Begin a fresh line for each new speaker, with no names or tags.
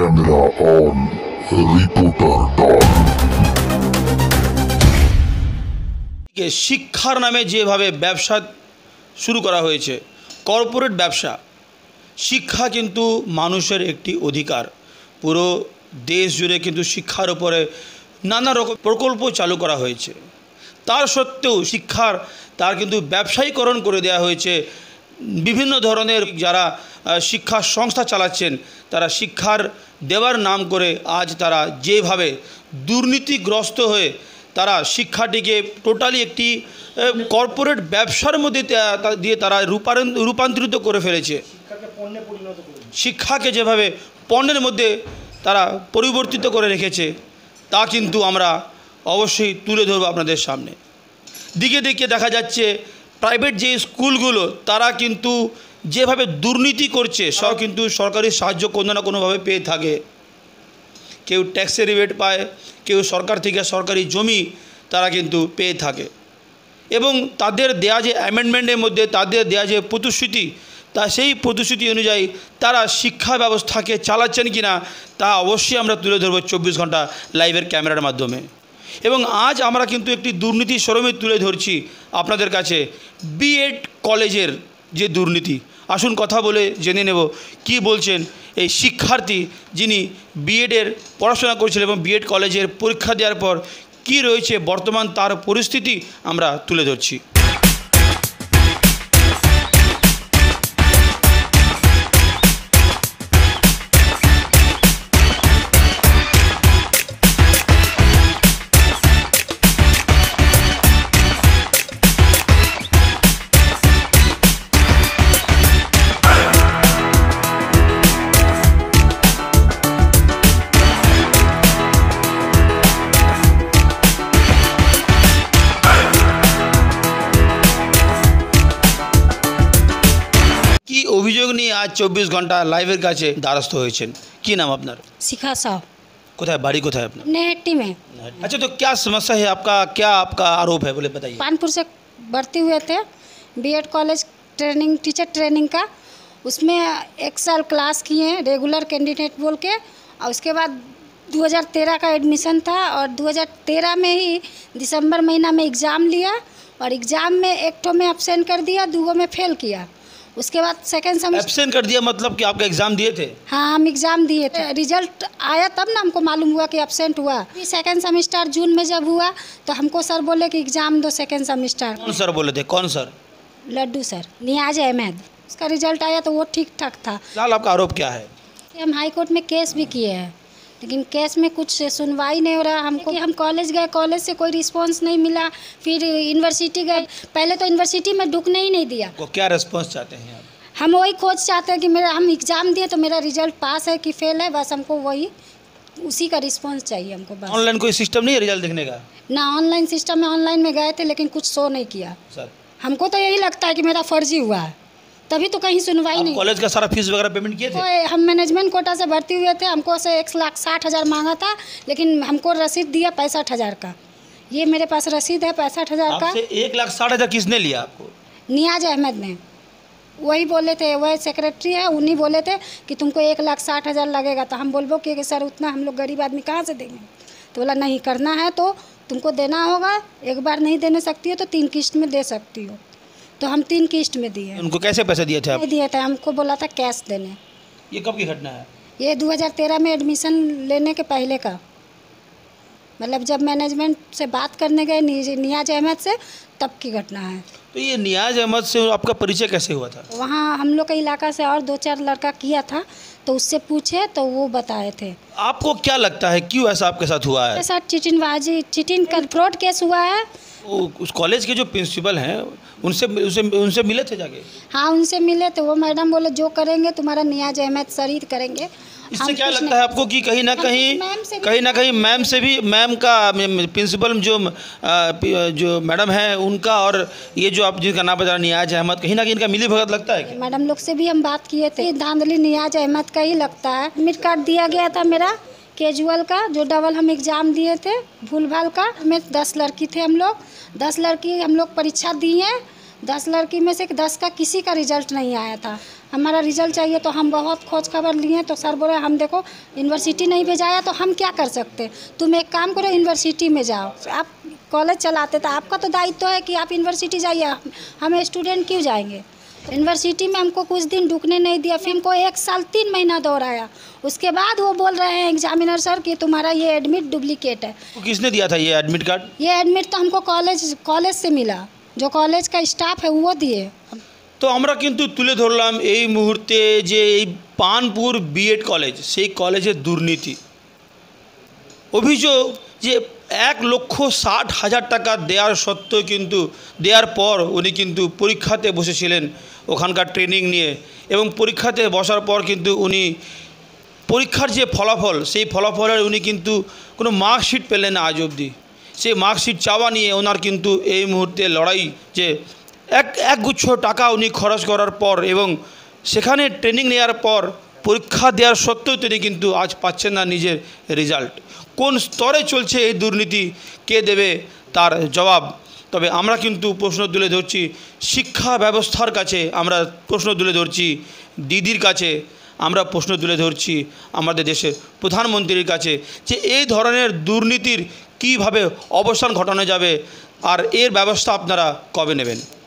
Camera on, reporter
শিক্ষার নামে যেভাবে ব্যবসা শুরু করা হয়েছে কর্পোরেট ব্যবসা শিক্ষা কিন্তু মানুষের একটি অধিকার পুরো দেশ জুড়ে কিন্তু শিক্ষার উপরে নানা রকম প্রকল্প চালু করা হয়েছে তার সত্ত্বেও শিক্ষার তার কিন্তু ব্যবসায়ীকরণ করে দেয়া হয়েছে বিভিন্ন ধরনের যারা শিক্ষা সংস্থা চালাচ্ছেন তারা শিক্ষার দেওয়ার নাম করে আজ তারা যেভাবে দুর্নীতিগ্রস্ত হয়ে তারা শিক্ষাটিকে টোটালি একটি কর্পোরেট ব্যবসার মধ্যে দিয়ে তারা রূপান্তরিত করে ফেলেছে শিক্ষাকে যেভাবে পণ্যের মধ্যে তারা পরিবর্তিত করে রেখেছে তা কিন্তু আমরা অবশ্যই তুলে ধরব আপনাদের সামনে দিকে দিকে দেখা যাচ্ছে প্রাইভেট যে স্কুলগুলো তারা কিন্তু যেভাবে দুর্নীতি করছে সব কিন্তু সরকারি সাহায্য কোনো না কোনোভাবে পেয়ে থাকে কেউ ট্যাক্সের রিবেট পায় কেউ সরকার থেকে সরকারি জমি তারা কিন্তু পেয়ে থাকে এবং তাদের দেয়া যে অ্যামেন্ডমেন্টের মধ্যে তাদের দেয়া যে প্রতিশ্রুতি তা সেই প্রতিশ্রুতি অনুযায়ী তারা শিক্ষা ব্যবস্থাকে চালাচ্ছেন কিনা তা অবশ্যই আমরা তুলে ধরব চব্বিশ ঘন্টা লাইভের ক্যামেরার মাধ্যমে এবং আজ আমরা কিন্তু একটি দুর্নীতি সরমে তুলে ধরছি আপনাদের কাছে বিএড কলেজের যে দুর্নীতি আসুন কথা বলে জেনে নেব কি বলছেন এই শিক্ষার্থী যিনি বিএডের পড়াশোনা করেছিলেন এবং বিএড কলেজের পরীক্ষা দেওয়ার পর কি রয়েছে বর্তমান তার পরিস্থিতি আমরা তুলে ধরছি অভিযোগ নিয়ে আজ চব্বিশ ঘন্টা লাইভের কাছে দ্বারস্থ হয়েছেন কি নাম আপনার शिखा साहब কোথায় বাড়ি কোথায় আপনার नहट्टी में अच्छा तो क्या समस्या है आपका क्या आपका आरोप है बोले बताइए
कानपुर से भर्ती हुए थे BEd college training teacher training का उसमें एक साल क्लास किए हैं रेगुलर कैंडिडेट बोल के और उसके बाद 2013 का एडमिशन था और 2013 में ही दिसंबर महीना में एग्ज़ाम लिया और एग्ज़ाम में एक ठो में एब्सेंट कर दिया दो में फेल किया उसके बाद सेकेंड सेमेस्टर एब्सेंट
कर दिया मतलब कि आपका एग्ज़ाम दिए थे
हाँ हम एग्ज़ाम दिए थे रिजल्ट आया तब ना हमको मालूम हुआ कि एबसेंट हुआ सेकेंड सेमेस्टर जून में जब हुआ तो हमको सर बोले कि एग्ज़ाम दो सेकेंड सेमेस्टर कौन
सर बोले थे कौन सर
लड्डू सर नियाज अहमद उसका रिजल्ट आया तो वो ठीक ठाक था
फिलहाल आपका आरोप क्या है
हम हाई कोर्ट में केस भी किए हैं लेकिन केस में कुछ सुनवाई नहीं हो रहा हमको हम कॉलेज गए कॉलेज से कोई रिस्पॉन्स नहीं मिला फिर यूनिवर्सिटी गए पहले तो यूनिवर्सिटी में ढुकने ही नहीं दिया
वो क्या रिस्पॉन्स चाहते हैं आप
हम वही खोज चाहते हैं कि मेरा हम एग्ज़ाम दिए तो मेरा रिजल्ट पास है कि फेल है बस हमको वही उसी का रिस्पॉन्स चाहिए हमको ऑनलाइन
कोई सिस्टम नहीं है रिजल्ट देखने का
ना ऑनलाइन सिस्टम में ऑनलाइन में गए थे लेकिन कुछ शो नहीं किया सर हमको तो यही लगता है कि मेरा फर्जी हुआ है तभी तो कहीं सुनवाई नहीं कॉलेज
का सारा फीस वगैरह पेमेंट किए थे
हम मैनेजमेंट कोटा से भर्ती हुए थे हमको से एक लाख साठ हज़ार मांगा था लेकिन हमको रसीद दिया पैंसठ हज़ार का ये मेरे पास रसीद है पैंसठ हज़ार का एक
लाख साठ हज़ार किसने लिया आपको
नियाज अहमद ने वही बोले थे वह सेक्रेटरी है उन्हीं बोले थे कि तुमको एक लाख साठ हज़ार लगेगा तो हम बोलबो कि सर उतना हम लोग गरीब आदमी कहाँ से देंगे तो बोला नहीं करना है तो तुमको देना होगा एक बार नहीं देने सकती हो तो तीन किस्त में दे सकती हो तो हम तीन किस्त में दिए उनको
कैसे पैसे दिए थे आप
दिए थे हमको बोला था कैश देने
ये कब की घटना है
ये 2013 में एडमिशन लेने के पहले का मतलब जब मैनेजमेंट से बात करने गए नियाज अहमद से तब की घटना है
तो ये नियाज अहमद से आपका परिचय कैसे हुआ था
वहाँ हम लोग का इलाका से और दो चार लड़का किया था तो उससे पूछे तो वो बताए थे
आपको क्या लगता है क्यों ऐसा आपके साथ हुआ है
साथ चिटिनबाजी चिटिन का फ्रॉड केस हुआ है
उस कॉलेज के जो प्रिंसिपल हैं उनसे उनसे उनसे मिले थे जाके
हाँ उनसे मिले थे वो मैडम बोले जो करेंगे तुम्हारा नियाज अहमद शरीद करेंगे इससे क्या लगता है आपको
कि कहीं ना कहीं कहीं ना कहीं मैम से भी मैम का प्रिंसिपल जो जो मैडम है उनका और ये जो आप जिनका नाम बता नियाज अहमद कहीं ना कहीं इनका मिली भगत लगता है
मैडम लोग से भी हम बात किए थे धांधली नियाज अहमद का ही लगता है एडमिट कार्ड दिया गया था मेरा केजुअल का जो डबल हम एग्ज़ाम दिए थे भूल भाल का हमें दस लड़की थे हम लोग दस लड़की हम लोग परीक्षा दी हैं दस लड़की में से दस का किसी का रिजल्ट नहीं आया था हमारा रिजल्ट चाहिए तो हम बहुत खोज खबर लिए तो सर बोले हम देखो यूनिवर्सिटी नहीं भेजाया तो हम क्या कर सकते तुम एक काम करो यूनिवर्सिटी में जाओ आप कॉलेज चलाते तो आपका तो दायित्व तो है कि आप यूनिवर्सिटी जाइए हम स्टूडेंट क्यों जाएंगे यूनिवर्सिटी में हमको कुछ दिन रुकने नहीं दिया फिर हमको एक साल तीन महीना दौड़ाया उसके बाद वो बोल रहे हैं एग्जामिनर सर कि तुम्हारा ये एडमिट डुप्लीकेट है
तो किसने दिया था ये एडमिट कार्ड
ये एडमिट तो हमको कॉलेज कॉलेज से मिला जो कॉलेज का स्टाफ है वो दिए
तो हमारा কিন্তু तुले धरल এই মুহূর্তে पानपुर এই পানপুর বিএড কলেজ সেই কলেজের দুর্নীতি অভিযোগ যে এক লক্ষ ষাট হাজার টাকা দেওয়ার সত্ত্বেও কিন্তু দেওয়ার পর উনি बसें ওখানকার ট্রেনিং নিয়ে এবং পরীক্ষাতে বসার পর কিন্তু উনি পরীক্ষার যে ফলাফল সেই ফলাফলের উনি কিন্তু কোনো মার্কশিট পেলেন না আজ অবধি সেই মার্কশিট চাওয়া নিয়ে ওনার কিন্তু এই মুহূর্তে লড়াই যে এক একগুচ্ছ টাকা উনি খরচ করার পর এবং সেখানে ট্রেনিং নেওয়ার পর পরীক্ষা দেওয়ার সত্ত্বেও তিনি কিন্তু আজ পাচ্ছেন না নিজের রেজাল্ট কোন স্তরে চলছে এই দুর্নীতি কে দেবে তার জবাব তবে আমরা কিন্তু প্রশ্ন তুলে ধরছি শিক্ষা ব্যবস্থার কাছে আমরা প্রশ্ন তুলে ধরছি দিদির কাছে আমরা প্রশ্ন তুলে ধরছি আমাদের দেশের প্রধানমন্ত্রীর কাছে যে এই ধরনের দুর্নীতির কিভাবে অবসান ঘটানো যাবে আর এর ব্যবস্থা আপনারা কবে নেবেন